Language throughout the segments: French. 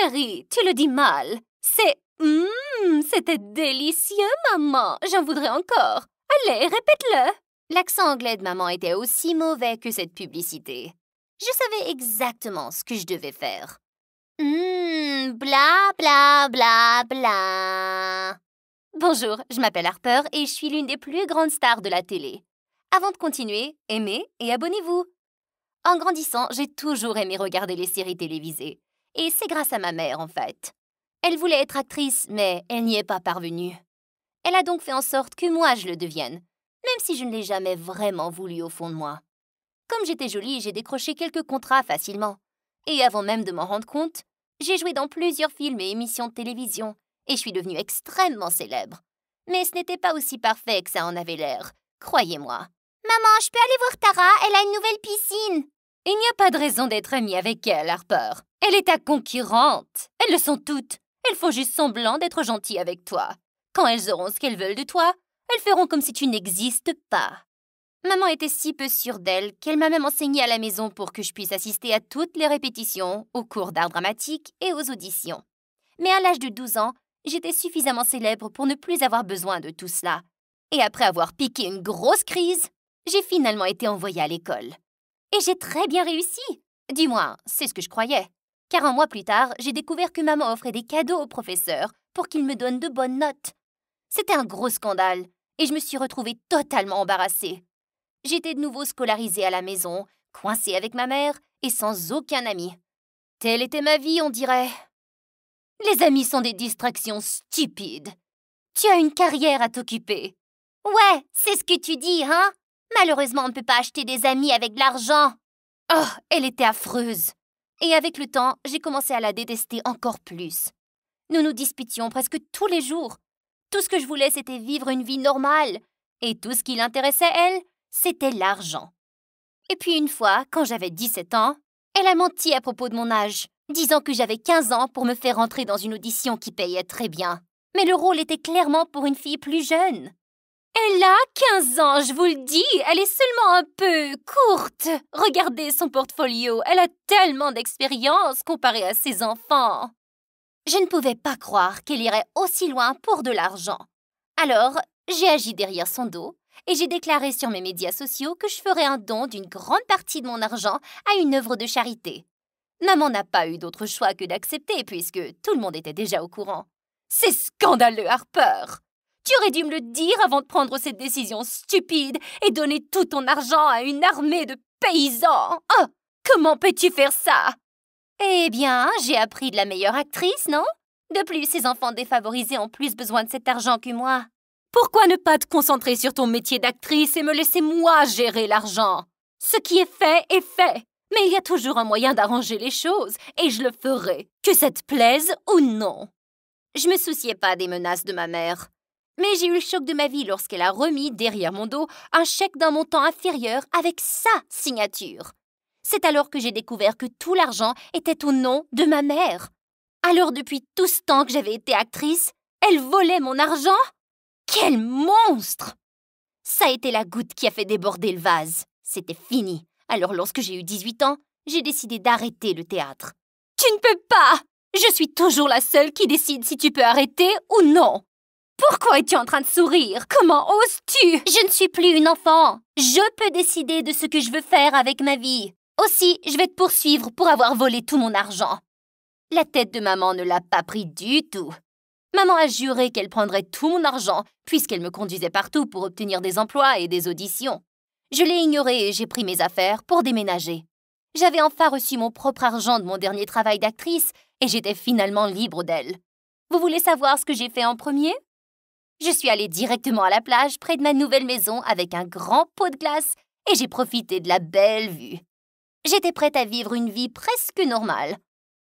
Chérie, tu le dis mal. C'est... mmm, c'était délicieux, maman. J'en voudrais encore. Allez, répète-le. L'accent anglais de maman était aussi mauvais que cette publicité. Je savais exactement ce que je devais faire. Mmh, bla bla bla bla. Bonjour, je m'appelle Harper et je suis l'une des plus grandes stars de la télé. Avant de continuer, aimez et abonnez-vous. En grandissant, j'ai toujours aimé regarder les séries télévisées et c'est grâce à ma mère en fait. Elle voulait être actrice, mais elle n'y est pas parvenue. Elle a donc fait en sorte que moi je le devienne, même si je ne l'ai jamais vraiment voulu au fond de moi. Comme j'étais jolie, j'ai décroché quelques contrats facilement. Et avant même de m'en rendre compte, j'ai joué dans plusieurs films et émissions de télévision, et je suis devenue extrêmement célèbre. Mais ce n'était pas aussi parfait que ça en avait l'air, croyez-moi. Maman, je peux aller voir Tara, elle a une nouvelle piscine. Il n'y a pas de raison d'être amie avec elle, Harper. Elle est ta conquérante. Elles le sont toutes. Elles font juste semblant d'être gentilles avec toi. Quand elles auront ce qu'elles veulent de toi, elles feront comme si tu n'existes pas. Maman était si peu sûre d'elle qu'elle m'a même enseigné à la maison pour que je puisse assister à toutes les répétitions, aux cours d'art dramatique et aux auditions. Mais à l'âge de 12 ans, j'étais suffisamment célèbre pour ne plus avoir besoin de tout cela. Et après avoir piqué une grosse crise, j'ai finalement été envoyée à l'école. Et j'ai très bien réussi. Du moins, c'est ce que je croyais car un mois plus tard, j'ai découvert que maman offrait des cadeaux au professeur pour qu'il me donne de bonnes notes. C'était un gros scandale, et je me suis retrouvée totalement embarrassée. J'étais de nouveau scolarisée à la maison, coincée avec ma mère et sans aucun ami. Telle était ma vie, on dirait. Les amis sont des distractions stupides. Tu as une carrière à t'occuper. Ouais, c'est ce que tu dis, hein Malheureusement, on ne peut pas acheter des amis avec de l'argent. Oh, elle était affreuse. Et avec le temps, j'ai commencé à la détester encore plus. Nous nous disputions presque tous les jours. Tout ce que je voulais, c'était vivre une vie normale. Et tout ce qui l'intéressait, elle, c'était l'argent. Et puis une fois, quand j'avais 17 ans, elle a menti à propos de mon âge, disant que j'avais 15 ans pour me faire entrer dans une audition qui payait très bien. Mais le rôle était clairement pour une fille plus jeune. Elle a 15 ans, je vous le dis. Elle est seulement un peu courte. Regardez son portfolio. Elle a tellement d'expérience comparée à ses enfants. Je ne pouvais pas croire qu'elle irait aussi loin pour de l'argent. Alors, j'ai agi derrière son dos et j'ai déclaré sur mes médias sociaux que je ferais un don d'une grande partie de mon argent à une œuvre de charité. Maman n'a pas eu d'autre choix que d'accepter puisque tout le monde était déjà au courant. C'est scandaleux, Harper tu aurais dû me le dire avant de prendre cette décision stupide et donner tout ton argent à une armée de paysans. Oh, comment peux-tu faire ça Eh bien, j'ai appris de la meilleure actrice, non De plus, ces enfants défavorisés ont plus besoin de cet argent que moi. Pourquoi ne pas te concentrer sur ton métier d'actrice et me laisser moi gérer l'argent Ce qui est fait est fait. Mais il y a toujours un moyen d'arranger les choses, et je le ferai, que ça te plaise ou non. Je me souciais pas des menaces de ma mère. Mais j'ai eu le choc de ma vie lorsqu'elle a remis derrière mon dos un chèque d'un montant inférieur avec sa signature. C'est alors que j'ai découvert que tout l'argent était au nom de ma mère. Alors depuis tout ce temps que j'avais été actrice, elle volait mon argent Quel monstre Ça a été la goutte qui a fait déborder le vase. C'était fini. Alors lorsque j'ai eu 18 ans, j'ai décidé d'arrêter le théâtre. Tu ne peux pas Je suis toujours la seule qui décide si tu peux arrêter ou non pourquoi es-tu en train de sourire Comment oses-tu Je ne suis plus une enfant. Je peux décider de ce que je veux faire avec ma vie. Aussi, je vais te poursuivre pour avoir volé tout mon argent. La tête de maman ne l'a pas pris du tout. Maman a juré qu'elle prendrait tout mon argent, puisqu'elle me conduisait partout pour obtenir des emplois et des auditions. Je l'ai ignorée et j'ai pris mes affaires pour déménager. J'avais enfin reçu mon propre argent de mon dernier travail d'actrice et j'étais finalement libre d'elle. Vous voulez savoir ce que j'ai fait en premier je suis allée directement à la plage près de ma nouvelle maison avec un grand pot de glace et j'ai profité de la belle vue. J'étais prête à vivre une vie presque normale.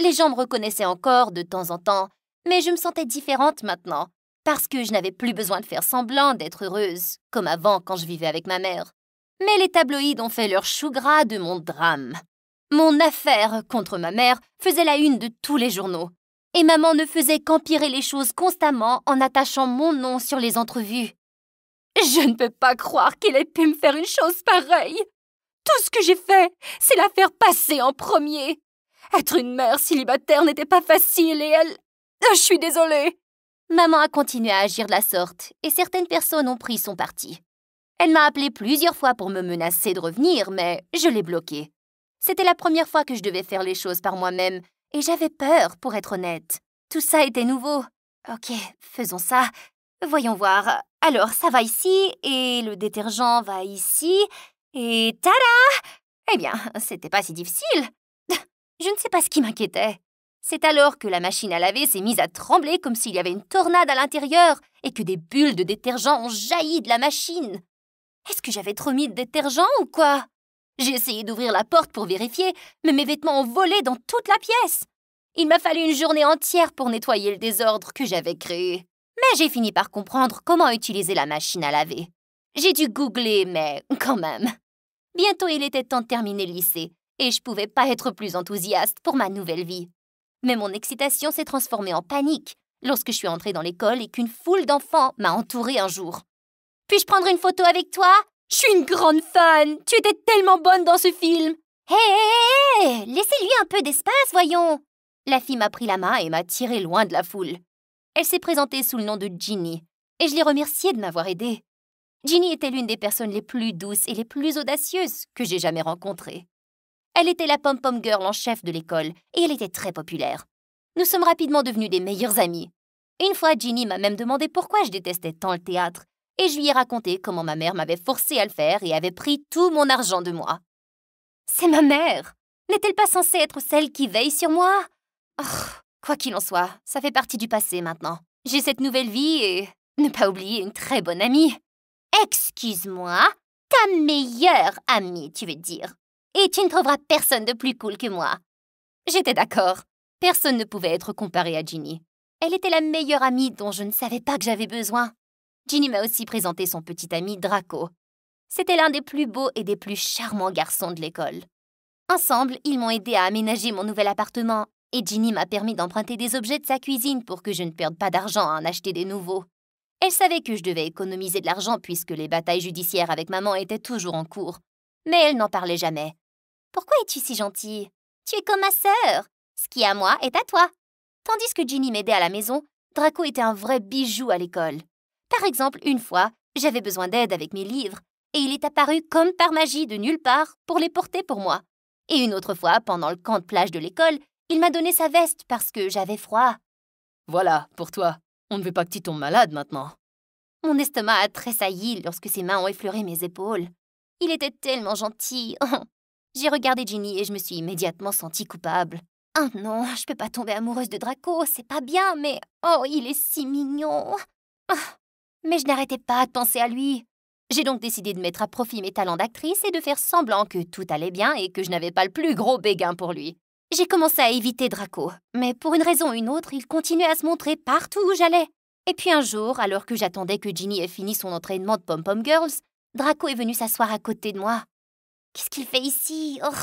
Les gens me reconnaissaient encore de temps en temps, mais je me sentais différente maintenant, parce que je n'avais plus besoin de faire semblant d'être heureuse, comme avant quand je vivais avec ma mère. Mais les tabloïds ont fait leur chou gras de mon drame. Mon affaire contre ma mère faisait la une de tous les journaux et maman ne faisait qu'empirer les choses constamment en attachant mon nom sur les entrevues. Je ne peux pas croire qu'il ait pu me faire une chose pareille. Tout ce que j'ai fait, c'est la faire passer en premier. Être une mère célibataire n'était pas facile et elle... Je suis désolée. Maman a continué à agir de la sorte et certaines personnes ont pris son parti. Elle m'a appelé plusieurs fois pour me menacer de revenir, mais je l'ai bloquée. C'était la première fois que je devais faire les choses par moi-même et j'avais peur, pour être honnête. Tout ça était nouveau. Ok, faisons ça. Voyons voir. Alors, ça va ici, et le détergent va ici, et tada Eh bien, c'était pas si difficile. Je ne sais pas ce qui m'inquiétait. C'est alors que la machine à laver s'est mise à trembler comme s'il y avait une tornade à l'intérieur et que des bulles de détergent ont jailli de la machine. Est-ce que j'avais trop mis de détergent ou quoi j'ai essayé d'ouvrir la porte pour vérifier, mais mes vêtements ont volé dans toute la pièce. Il m'a fallu une journée entière pour nettoyer le désordre que j'avais créé. Mais j'ai fini par comprendre comment utiliser la machine à laver. J'ai dû googler, mais quand même. Bientôt il était temps de terminer le lycée, et je pouvais pas être plus enthousiaste pour ma nouvelle vie. Mais mon excitation s'est transformée en panique lorsque je suis entrée dans l'école et qu'une foule d'enfants m'a entourée un jour. Puis-je prendre une photo avec toi je suis une grande fan Tu étais tellement bonne dans ce film Hé, hé, hé Laissez-lui un peu d'espace, voyons La fille m'a pris la main et m'a tirée loin de la foule. Elle s'est présentée sous le nom de Ginny, et je l'ai remerciée de m'avoir aidée. Ginny était l'une des personnes les plus douces et les plus audacieuses que j'ai jamais rencontrées. Elle était la pom-pom girl en chef de l'école, et elle était très populaire. Nous sommes rapidement devenus des meilleures amies. Une fois, Ginny m'a même demandé pourquoi je détestais tant le théâtre, et je lui ai raconté comment ma mère m'avait forcée à le faire et avait pris tout mon argent de moi. C'est ma mère N'est-elle pas censée être celle qui veille sur moi oh, Quoi qu'il en soit, ça fait partie du passé maintenant. J'ai cette nouvelle vie et, ne pas oublier, une très bonne amie. Excuse-moi, ta meilleure amie, tu veux dire. Et tu ne trouveras personne de plus cool que moi. J'étais d'accord. Personne ne pouvait être comparé à Ginny. Elle était la meilleure amie dont je ne savais pas que j'avais besoin. Ginny m'a aussi présenté son petit ami Draco. C'était l'un des plus beaux et des plus charmants garçons de l'école. Ensemble, ils m'ont aidé à aménager mon nouvel appartement et Ginny m'a permis d'emprunter des objets de sa cuisine pour que je ne perde pas d'argent à en acheter des nouveaux. Elle savait que je devais économiser de l'argent puisque les batailles judiciaires avec maman étaient toujours en cours. Mais elle n'en parlait jamais. Pourquoi es-tu si gentille Tu es comme ma sœur. Ce qui est à moi est à toi. Tandis que Ginny m'aidait à la maison, Draco était un vrai bijou à l'école. Par exemple, une fois, j'avais besoin d'aide avec mes livres, et il est apparu comme par magie de nulle part pour les porter pour moi. Et une autre fois, pendant le camp de plage de l'école, il m'a donné sa veste parce que j'avais froid. Voilà, pour toi. On ne veut pas que tu tombes malade maintenant. Mon estomac a tressailli lorsque ses mains ont effleuré mes épaules. Il était tellement gentil. J'ai regardé Ginny et je me suis immédiatement sentie coupable. Ah non, je peux pas tomber amoureuse de Draco, c'est pas bien, mais oh, il est si mignon. Ah, mais je n'arrêtais pas de penser à lui. J'ai donc décidé de mettre à profit mes talents d'actrice et de faire semblant que tout allait bien et que je n'avais pas le plus gros béguin pour lui. J'ai commencé à éviter Draco, mais pour une raison ou une autre, il continuait à se montrer partout où j'allais. Et puis un jour, alors que j'attendais que Ginny ait fini son entraînement de Pom Pom Girls, Draco est venu s'asseoir à côté de moi. Qu'est-ce qu'il fait ici oh.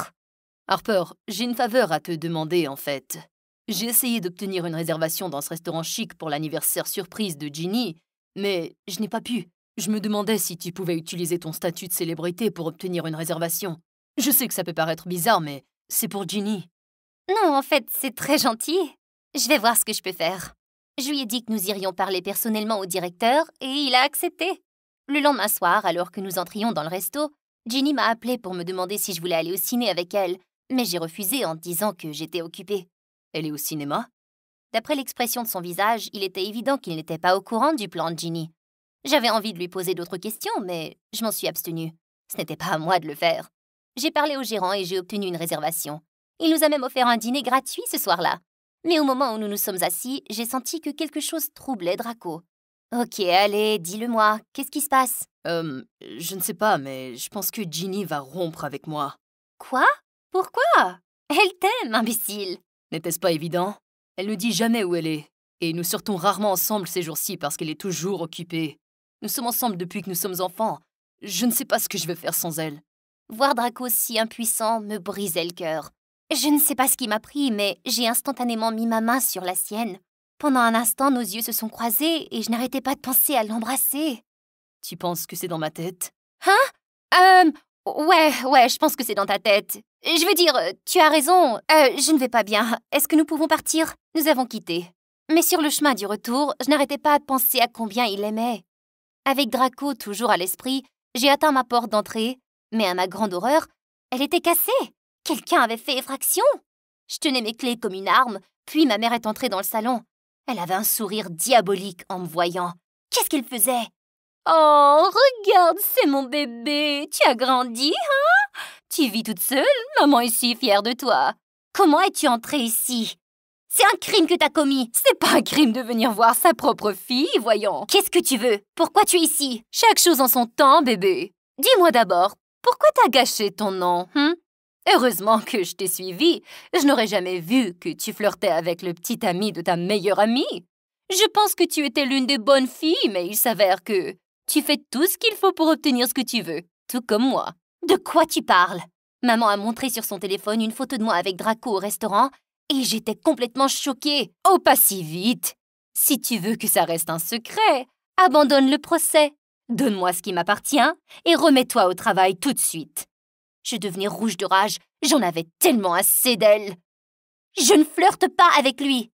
Harper, j'ai une faveur à te demander en fait. J'ai essayé d'obtenir une réservation dans ce restaurant chic pour l'anniversaire surprise de Ginny, mais je n'ai pas pu. Je me demandais si tu pouvais utiliser ton statut de célébrité pour obtenir une réservation. Je sais que ça peut paraître bizarre, mais c'est pour Ginny. Non, en fait, c'est très gentil. Je vais voir ce que je peux faire. Je lui ai dit que nous irions parler personnellement au directeur et il a accepté. Le lendemain soir, alors que nous entrions dans le resto, Ginny m'a appelé pour me demander si je voulais aller au cinéma avec elle, mais j'ai refusé en disant que j'étais occupée. Elle est au cinéma D'après l'expression de son visage, il était évident qu'il n'était pas au courant du plan de Ginny. J'avais envie de lui poser d'autres questions, mais je m'en suis abstenue. Ce n'était pas à moi de le faire. J'ai parlé au gérant et j'ai obtenu une réservation. Il nous a même offert un dîner gratuit ce soir-là. Mais au moment où nous nous sommes assis, j'ai senti que quelque chose troublait Draco. Ok, allez, dis-le-moi, qu'est-ce qui se passe Euh, je ne sais pas, mais je pense que Ginny va rompre avec moi. Quoi Pourquoi Elle t'aime, imbécile N'était-ce pas évident elle ne dit jamais où elle est, et nous sortons rarement ensemble ces jours-ci parce qu'elle est toujours occupée. Nous sommes ensemble depuis que nous sommes enfants. Je ne sais pas ce que je vais faire sans elle. Voir Draco si impuissant me brisait le cœur. Je ne sais pas ce qui m'a pris, mais j'ai instantanément mis ma main sur la sienne. Pendant un instant, nos yeux se sont croisés et je n'arrêtais pas de penser à l'embrasser. Tu penses que c'est dans ma tête Hein Euh... Ouais, ouais, je pense que c'est dans ta tête. Je veux dire, euh, tu as raison. Euh, je ne vais pas bien. Est-ce que nous pouvons partir Nous avons quitté. Mais sur le chemin du retour, je n'arrêtais pas à penser à combien il aimait. Avec Draco toujours à l'esprit, j'ai atteint ma porte d'entrée, mais à ma grande horreur, elle était cassée. Quelqu'un avait fait effraction. Je tenais mes clés comme une arme, puis ma mère est entrée dans le salon. Elle avait un sourire diabolique en me voyant. Qu'est-ce qu'elle faisait Oh, regarde, c'est mon bébé. Tu as grandi, hein tu vis toute seule Maman est si fière de toi. Comment es-tu entrée ici C'est un crime que t'as commis C'est pas un crime de venir voir sa propre fille, voyons Qu'est-ce que tu veux Pourquoi tu es ici Chaque chose en son temps, bébé Dis-moi d'abord, pourquoi t'as gâché ton nom hein? Heureusement que je t'ai suivie Je n'aurais jamais vu que tu flirtais avec le petit ami de ta meilleure amie. Je pense que tu étais l'une des bonnes filles, mais il s'avère que tu fais tout ce qu'il faut pour obtenir ce que tu veux, tout comme moi. De quoi tu parles Maman a montré sur son téléphone une photo de moi avec Draco au restaurant et j'étais complètement choquée. Oh, pas si vite Si tu veux que ça reste un secret, abandonne le procès. Donne-moi ce qui m'appartient et remets-toi au travail tout de suite. Je devenais rouge de rage, j'en avais tellement assez d'elle. Je ne flirte pas avec lui.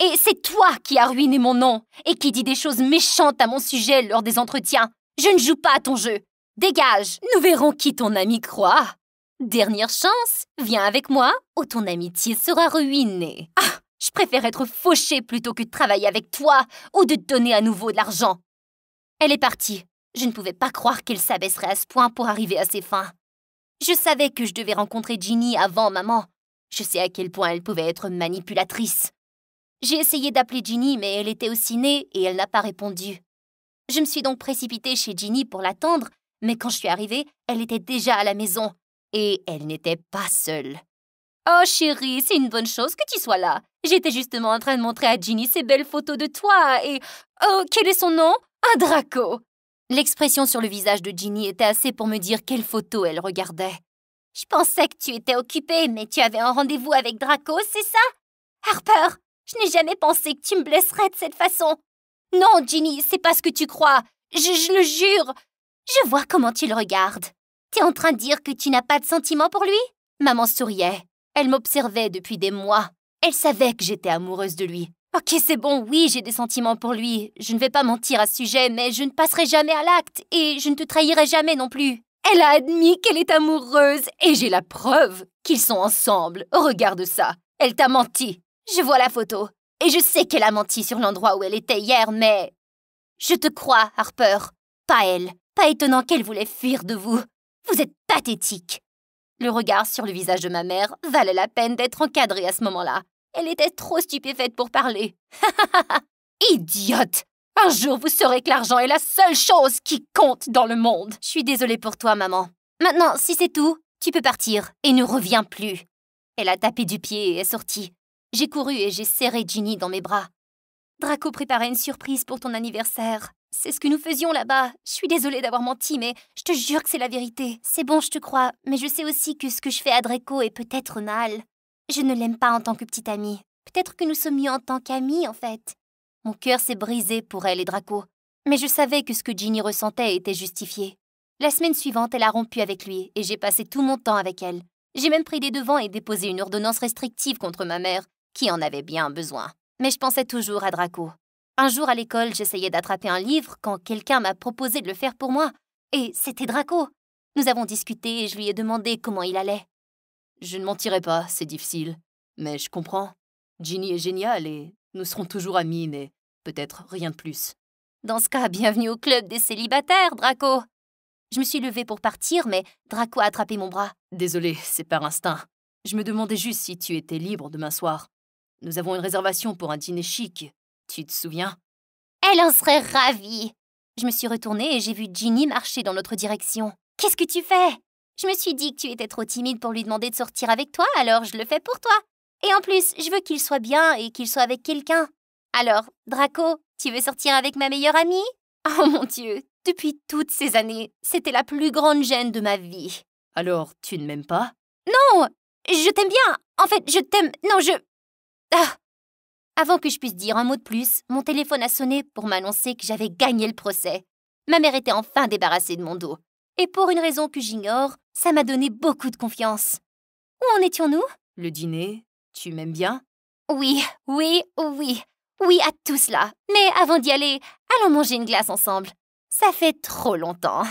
Et c'est toi qui as ruiné mon nom et qui dis des choses méchantes à mon sujet lors des entretiens. Je ne joue pas à ton jeu. Dégage Nous verrons qui ton ami croit Dernière chance, viens avec moi ou ton amitié sera ruinée. Ah Je préfère être fauchée plutôt que de travailler avec toi ou de te donner à nouveau de l'argent. Elle est partie. Je ne pouvais pas croire qu'elle s'abaisserait à ce point pour arriver à ses fins. Je savais que je devais rencontrer Ginny avant maman. Je sais à quel point elle pouvait être manipulatrice. J'ai essayé d'appeler Ginny, mais elle était aussi née et elle n'a pas répondu. Je me suis donc précipitée chez Ginny pour l'attendre mais quand je suis arrivée, elle était déjà à la maison. Et elle n'était pas seule. Oh chérie, c'est une bonne chose que tu sois là. J'étais justement en train de montrer à Ginny ces belles photos de toi et... Oh, quel est son nom Un draco L'expression sur le visage de Ginny était assez pour me dire quelle photo elle regardait. Je pensais que tu étais occupée, mais tu avais un rendez-vous avec Draco, c'est ça Harper, je n'ai jamais pensé que tu me blesserais de cette façon. Non, Ginny, c'est pas ce que tu crois. je le jure, je vois comment tu le regardes. T'es en train de dire que tu n'as pas de sentiments pour lui Maman souriait. Elle m'observait depuis des mois. Elle savait que j'étais amoureuse de lui. Ok, c'est bon, oui, j'ai des sentiments pour lui. Je ne vais pas mentir à ce sujet, mais je ne passerai jamais à l'acte et je ne te trahirai jamais non plus. Elle a admis qu'elle est amoureuse et j'ai la preuve qu'ils sont ensemble. Regarde ça. Elle t'a menti. Je vois la photo. Et je sais qu'elle a menti sur l'endroit où elle était hier, mais... Je te crois, Harper. Pas elle. Pas étonnant qu'elle voulait fuir de vous. Vous êtes pathétique. Le regard sur le visage de ma mère valait la peine d'être encadré à ce moment-là. Elle était trop stupéfaite pour parler. Idiote Un jour, vous saurez que l'argent est la seule chose qui compte dans le monde. Je suis désolée pour toi, maman. Maintenant, si c'est tout, tu peux partir et ne reviens plus. Elle a tapé du pied et est sortie. J'ai couru et j'ai serré Ginny dans mes bras. Draco préparait une surprise pour ton anniversaire. C'est ce que nous faisions là-bas. Je suis désolée d'avoir menti, mais je te jure que c'est la vérité. C'est bon, je te crois, mais je sais aussi que ce que je fais à Draco est peut-être mal. Je ne l'aime pas en tant que petite amie. Peut-être que nous sommes mieux en tant qu'amis, en fait. Mon cœur s'est brisé pour elle et Draco. Mais je savais que ce que Ginny ressentait était justifié. La semaine suivante, elle a rompu avec lui, et j'ai passé tout mon temps avec elle. J'ai même pris des devants et déposé une ordonnance restrictive contre ma mère, qui en avait bien besoin. Mais je pensais toujours à Draco. Un jour à l'école, j'essayais d'attraper un livre quand quelqu'un m'a proposé de le faire pour moi. Et c'était Draco. Nous avons discuté et je lui ai demandé comment il allait. Je ne mentirai pas, c'est difficile. Mais je comprends. Ginny est géniale et nous serons toujours amis, mais peut-être rien de plus. Dans ce cas, bienvenue au club des célibataires, Draco. Je me suis levée pour partir, mais Draco a attrapé mon bras. Désolé, c'est par instinct. Je me demandais juste si tu étais libre demain soir. Nous avons une réservation pour un dîner chic. Tu te souviens Elle en serait ravie Je me suis retournée et j'ai vu Ginny marcher dans notre direction. Qu'est-ce que tu fais Je me suis dit que tu étais trop timide pour lui demander de sortir avec toi, alors je le fais pour toi. Et en plus, je veux qu'il soit bien et qu'il soit avec quelqu'un. Alors, Draco, tu veux sortir avec ma meilleure amie Oh mon Dieu, depuis toutes ces années, c'était la plus grande gêne de ma vie. Alors, tu ne m'aimes pas Non Je t'aime bien En fait, je t'aime. Non, je. Ah avant que je puisse dire un mot de plus, mon téléphone a sonné pour m'annoncer que j'avais gagné le procès. Ma mère était enfin débarrassée de mon dos. Et pour une raison que j'ignore, ça m'a donné beaucoup de confiance. Où en étions-nous Le dîner. Tu m'aimes bien Oui, oui, oui. Oui à tout cela. Mais avant d'y aller, allons manger une glace ensemble. Ça fait trop longtemps.